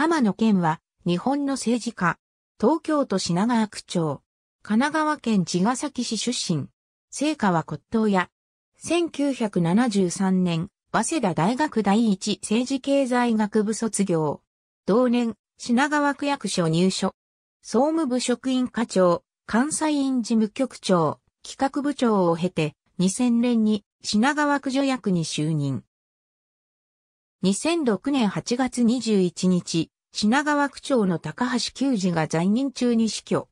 浜野県は、日本の政治家。東京都品川区長。神奈川県茅ヶ崎市出身。聖火は骨董屋。1973年、早稲田大学第一政治経済学部卒業。同年、品川区役所入所。総務部職員課長、関西院事務局長、企画部長を経て、2000年に品川区助役に就任。2006年8月21日、品川区長の高橋球児が在任中に死去。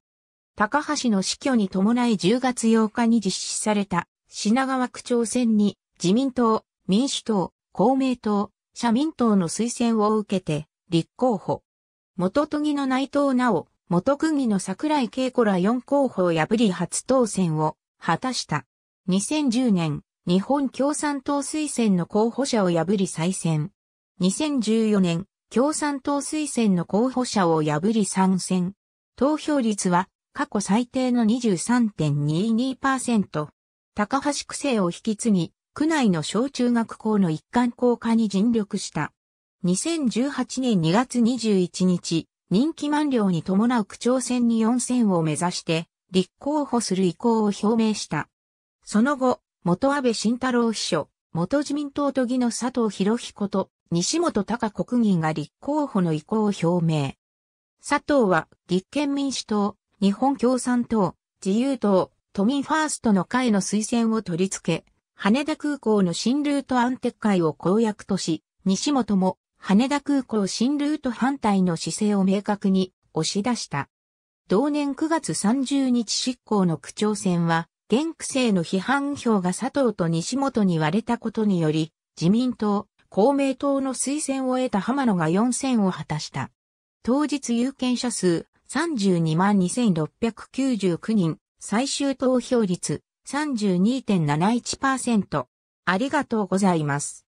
高橋の死去に伴い10月8日に実施された品川区長選に自民党、民主党、公明党、社民党の推薦を受けて立候補。元都議の内藤直、元区議の桜井恵子ら4候補を破り初当選を果たした。2010年、日本共産党推薦の候補者を破り再選。2014年、共産党推薦の候補者を破り参戦。投票率は過去最低の23.22%。高橋区政を引き継ぎ、区内の小中学校の一貫校化に尽力した。2018年2月21日、任期満了に伴う区長選に4選を目指して、立候補する意向を表明した。その後、元安倍晋太郎秘書、元自民党都議の佐藤博彦と、西本隆国議が立候補の意向を表明。佐藤は立憲民主党、日本共産党、自由党、都民ファーストの会の推薦を取り付け、羽田空港の新ルート安定会を公約とし、西本も羽田空港新ルート反対の姿勢を明確に押し出した。同年9月30日執行の区長選は、現区政の批判票が佐藤と西本に割れたことにより、自民党、公明党の推薦を得た浜野が4選を果たした。当日有権者数322,699人、最終投票率32.71%。ありがとうございます。